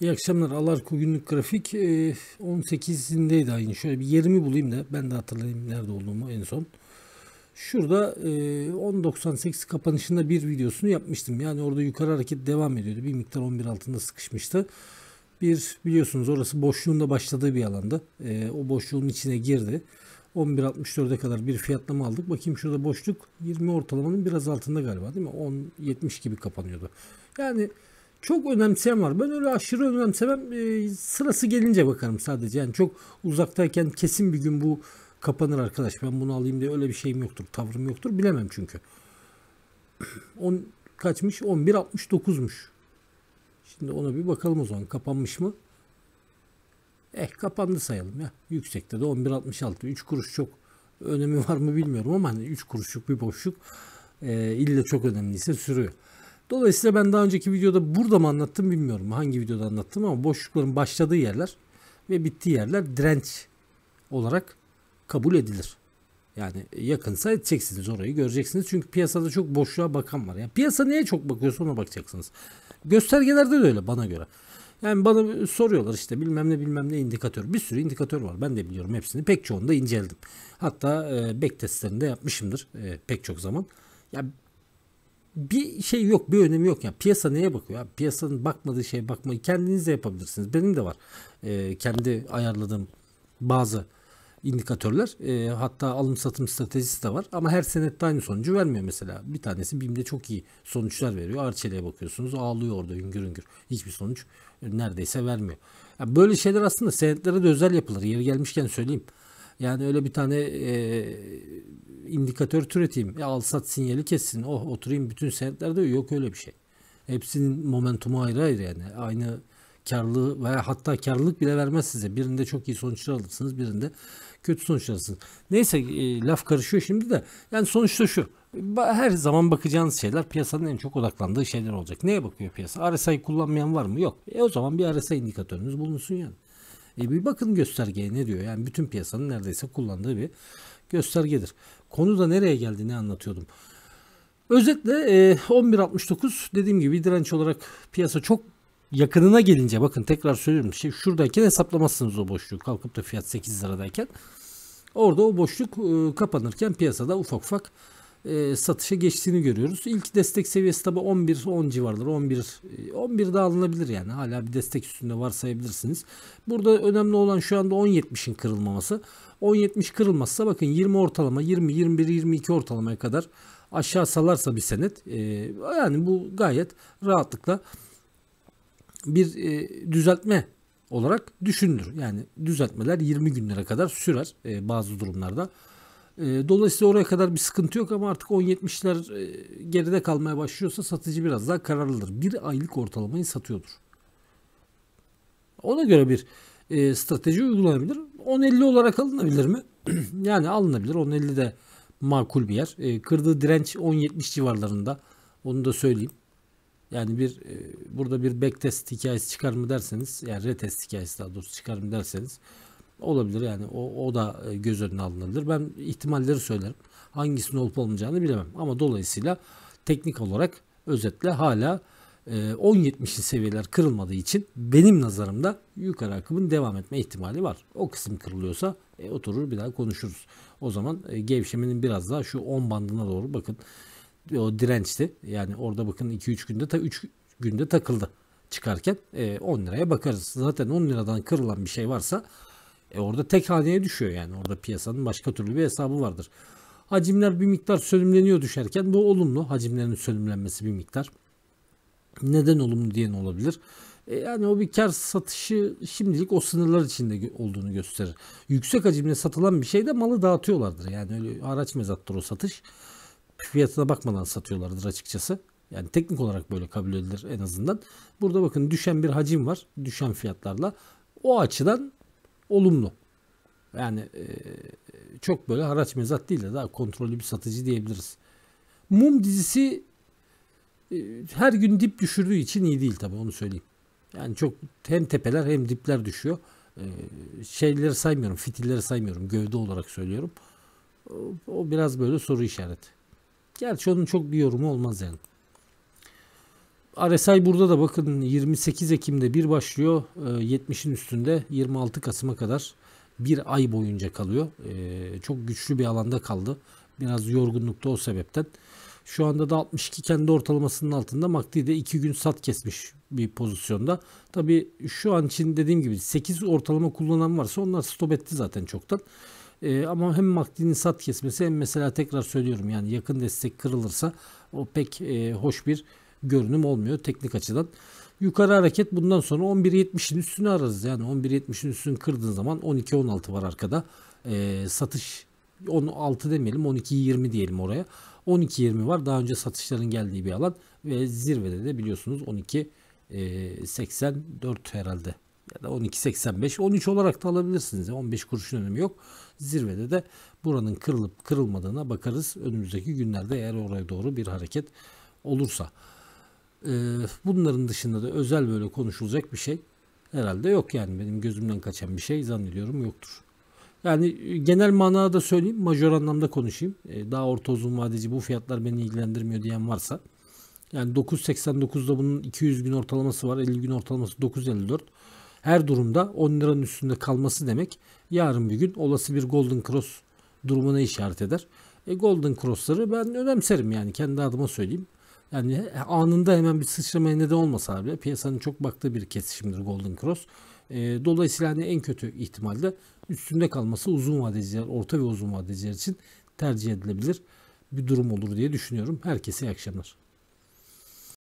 İyi akşamlar. Alarko günlük grafik 18'indeydi e, aynı. Şöyle bir yerimi bulayım da ben de hatırlayayım nerede olduğumu en son. Şurada 10.98 e, kapanışında bir videosunu yapmıştım. Yani orada yukarı hareket devam ediyordu. Bir miktar 11 altında sıkışmıştı. Bir biliyorsunuz orası boşluğunda başladığı bir alanda. E, o boşluğun içine girdi. 11.64'e kadar bir fiyatlama aldık. Bakayım şurada boşluk 20 ortalamanın biraz altında galiba değil mi? 10.70 gibi kapanıyordu. Yani çok önemsem var. Ben öyle aşırı önemsemem. E, sırası gelince bakarım sadece. Yani çok uzaktayken kesin bir gün bu kapanır arkadaş. Ben bunu alayım diye öyle bir şeyim yoktur. Tavrım yoktur. Bilemem çünkü. 10 kaçmış? 11.69'muş. Şimdi ona bir bakalım o zaman. Kapanmış mı? Eh kapandı sayalım ya. Yüksekte de 11.66. 3 kuruş çok önemi var mı bilmiyorum ama hani 3 kuruşluk bir boşluk e, ee, ille çok önemliyse sürüyor. Dolayısıyla ben daha önceki videoda burada mı anlattım bilmiyorum hangi videoda anlattım ama boşlukların başladığı yerler ve bittiği yerler direnç olarak kabul edilir. Yani yakınsa edeceksiniz orayı göreceksiniz. Çünkü piyasada çok boşluğa bakan var. Yani piyasa neye çok bakıyorsa ona bakacaksınız. Göstergelerde de öyle bana göre. Yani bana soruyorlar işte bilmem ne bilmem ne indikatör. Bir sürü indikatör var. Ben de biliyorum hepsini. Pek çoğunu da inceledim. Hatta e, back testlerinde yapmışımdır e, pek çok zaman. Ya bir şey yok bir önemi yok yani piyasa neye bakıyor abi? piyasanın bakmadığı şeye bakmayı kendiniz de yapabilirsiniz benim de var e, kendi ayarladığım bazı indikatörler e, hatta alım satım stratejisi de var ama her senette aynı sonucu vermiyor mesela bir tanesi BİM'de çok iyi sonuçlar veriyor Arçelik'e bakıyorsunuz ağlıyor orada hüngür hüngür hiçbir sonuç neredeyse vermiyor yani böyle şeyler aslında senetlere de özel yapılır yeri gelmişken söyleyeyim yani öyle bir tane e, indikatör türeteyim. E, al sat sinyali kessin. Oh oturayım bütün senetlerde yok öyle bir şey. Hepsinin momentumu ayrı ayrı yani. Aynı karlı veya hatta karlılık bile vermez size. Birinde çok iyi sonuçlar alırsınız, birinde kötü sonuçlar alırsınız. Neyse e, laf karışıyor şimdi de. Yani sonuçta şu. Her zaman bakacağınız şeyler piyasanın en çok odaklandığı şeyler olacak. Neye bakıyor piyasa? RSI kullanmayan var mı? Yok. E o zaman bir RSI indikatörünüz bulunsun yani. E bir bakın göstergeye ne diyor? Yani bütün piyasanın neredeyse kullandığı bir göstergedir. Konu da nereye geldi ne anlatıyordum. Özetle e, 11.69 dediğim gibi direnç olarak piyasa çok yakınına gelince bakın tekrar söylüyorum şey şuradayken hesaplamazsınız o boşluğu kalkıp da fiyat 8 liradayken orada o boşluk e, kapanırken piyasada ufak ufak e, satışa geçtiğini görüyoruz. İlk destek seviyesi tabi 11 10 civarları 11 11 e, de alınabilir yani hala bir destek üstünde varsayabilirsiniz. Burada önemli olan şu anda 10.70'in kırılmaması. 10.70 kırılmazsa bakın 20 ortalama 20 21 22 ortalamaya kadar aşağı salarsa bir senet e, yani bu gayet rahatlıkla bir e, düzeltme olarak düşünülür. Yani düzeltmeler 20 günlere kadar sürer e, bazı durumlarda. Ee, dolayısıyla oraya kadar bir sıkıntı yok ama artık 10.70'ler e, geride kalmaya başlıyorsa satıcı biraz daha kararlıdır. Bir aylık ortalamayı satıyordur. Ona göre bir e, strateji uygulanabilir. 10.50 olarak alınabilir mi? yani alınabilir. 10.50 de makul bir yer. E, kırdığı direnç 10.70 civarlarında. Onu da söyleyeyim. Yani bir e, burada bir backtest hikayesi çıkar mı derseniz yani retest hikayesi daha doğrusu çıkar mı derseniz olabilir yani o, o da e, göz önüne alınabilir. Ben ihtimalleri söylerim. Hangisinin olup olmayacağını bilemem ama dolayısıyla teknik olarak özetle hala 10.70'in e, seviyeler kırılmadığı için benim nazarımda yukarı akımın devam etme ihtimali var. O kısım kırılıyorsa e, oturur bir daha konuşuruz. O zaman e, gevşemenin biraz daha şu 10 bandına doğru bakın o dirençti. Yani orada bakın 2-3 günde ta 3 günde takıldı çıkarken e, 10 liraya bakarız. Zaten 10 liradan kırılan bir şey varsa e orada tek haneye düşüyor yani. Orada piyasanın başka türlü bir hesabı vardır. Hacimler bir miktar sönümleniyor düşerken bu olumlu. Hacimlerin sönümlenmesi bir miktar. Neden olumlu diyen olabilir. E yani o bir kar satışı şimdilik o sınırlar içinde olduğunu gösterir. Yüksek hacimle satılan bir şeyde malı dağıtıyorlardır. Yani öyle araç mezattır o satış. Fiyatına bakmadan satıyorlardır açıkçası. Yani teknik olarak böyle kabul edilir en azından. Burada bakın düşen bir hacim var. Düşen fiyatlarla. O açıdan olumlu. Yani e, çok böyle haraç mezat değil de daha kontrollü bir satıcı diyebiliriz. Mum dizisi e, her gün dip düşürdüğü için iyi değil tabii onu söyleyeyim. Yani çok hem tepeler hem dipler düşüyor. E, şeyleri saymıyorum, fitilleri saymıyorum. Gövde olarak söylüyorum. O, o biraz böyle soru işareti. Gerçi onun çok bir yorumu olmaz yani. RSI burada da bakın 28 Ekim'de bir başlıyor. 70'in ee, üstünde 26 Kasım'a kadar bir ay boyunca kalıyor. Ee, çok güçlü bir alanda kaldı. Biraz yorgunlukta o sebepten. Şu anda da 62 kendi ortalamasının altında. MACD de 2 gün sat kesmiş bir pozisyonda. Tabi şu an için dediğim gibi 8 ortalama kullanan varsa onlar stop etti zaten çoktan. Ee, ama hem MACD'nin sat kesmesi hem mesela tekrar söylüyorum yani yakın destek kırılırsa o pek e, hoş bir görünüm olmuyor teknik açıdan. Yukarı hareket bundan sonra 11.70'in üstünü ararız. Yani 11.70'in üstünü kırdığın zaman 12-16 var arkada. E, satış 16 demeyelim 12-20 diyelim oraya. 12-20 var. Daha önce satışların geldiği bir alan ve zirvede de biliyorsunuz 12.84 e, herhalde ya da 12.85 13 olarak da alabilirsiniz. 15 kuruşun önemi yok. Zirvede de buranın kırılıp kırılmadığına bakarız önümüzdeki günlerde eğer oraya doğru bir hareket olursa. Ee, bunların dışında da özel böyle konuşulacak bir şey herhalde yok yani benim gözümden kaçan bir şey zannediyorum yoktur. Yani genel manada söyleyeyim, majör anlamda konuşayım. Ee, daha orta uzun vadeci bu fiyatlar beni ilgilendirmiyor diyen varsa. Yani 9.89'da bunun 200 gün ortalaması var. 50 gün ortalaması 9.54. Her durumda 10 liranın üstünde kalması demek yarın bir gün olası bir Golden Cross durumuna işaret eder. E, Golden Cross'ları ben önemserim yani kendi adıma söyleyeyim. Yani e, anında hemen bir sıçramaya neden olmasa bile piyasanın çok baktığı bir kesişimdir Golden Cross. E, dolayısıyla hani en kötü ihtimalde üstünde kalması uzun vadeciler, orta ve uzun vadeciler için tercih edilebilir bir durum olur diye düşünüyorum. Herkese iyi akşamlar.